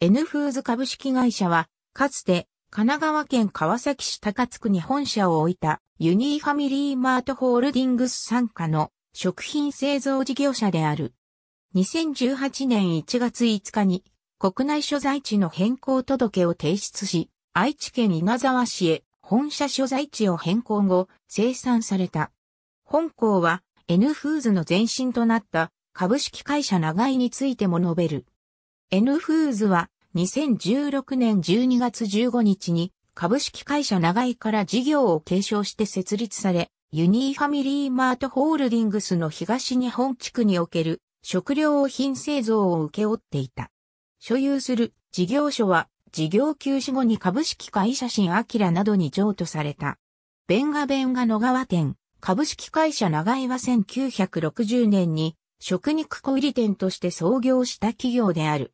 N フーズ株式会社は、かつて、神奈川県川崎市高津区に本社を置いた、ユニーファミリーマートホールディングス参加の食品製造事業者である。2018年1月5日に、国内所在地の変更届を提出し、愛知県稲沢市へ本社所在地を変更後、生産された。本校は N フーズの前身となった株式会社長井についても述べる。N フーズは2016年12月15日に株式会社長井から事業を継承して設立され、ユニーファミリーマートホールディングスの東日本地区における食料品製造を請け負っていた。所有する事業所は事業休止後に株式会社新アキラなどに譲渡された。ベンガベンガ野川店、株式会社長井は1960年に食肉小売店として創業した企業である。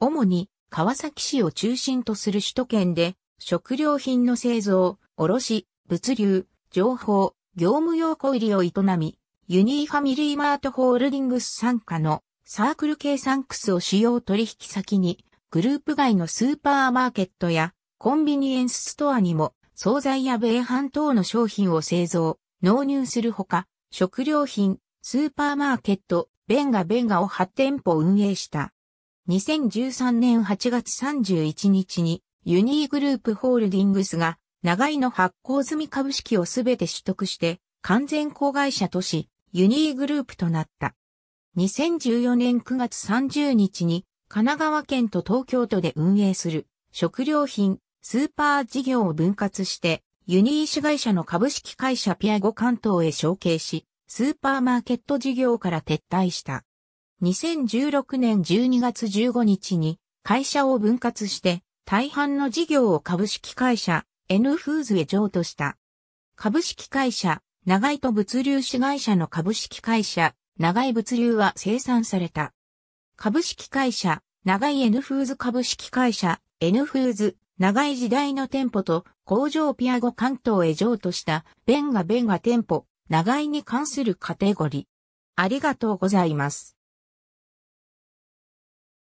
主に川崎市を中心とする首都圏で、食料品の製造、卸、物流、情報、業務用小売りを営み、ユニーファミリーマートホールディングス傘下のサークル系サンクスを使用取引先に、グループ外のスーパーマーケットやコンビニエンスストアにも、惣菜や米飯等の商品を製造、納入するほか、食料品、スーパーマーケット、ベンガベンガを8店舗運営した。2013年8月31日にユニーグループホールディングスが長井の発行済み株式をすべて取得して完全子会社としユニーグループとなった。2014年9月30日に神奈川県と東京都で運営する食料品スーパー事業を分割してユニー市会社の株式会社ピアゴ関東へ承継しスーパーマーケット事業から撤退した。2016年12月15日に会社を分割して大半の事業を株式会社 N フーズへ譲渡した。株式会社長井と物流子会社の株式会社長井物流は生産された。株式会社長井 N フーズ株式会社 N フーズ長井時代の店舗と工場ピアゴ関東へ譲渡したベンガベンガ店舗長井に関するカテゴリー。ありがとうございます。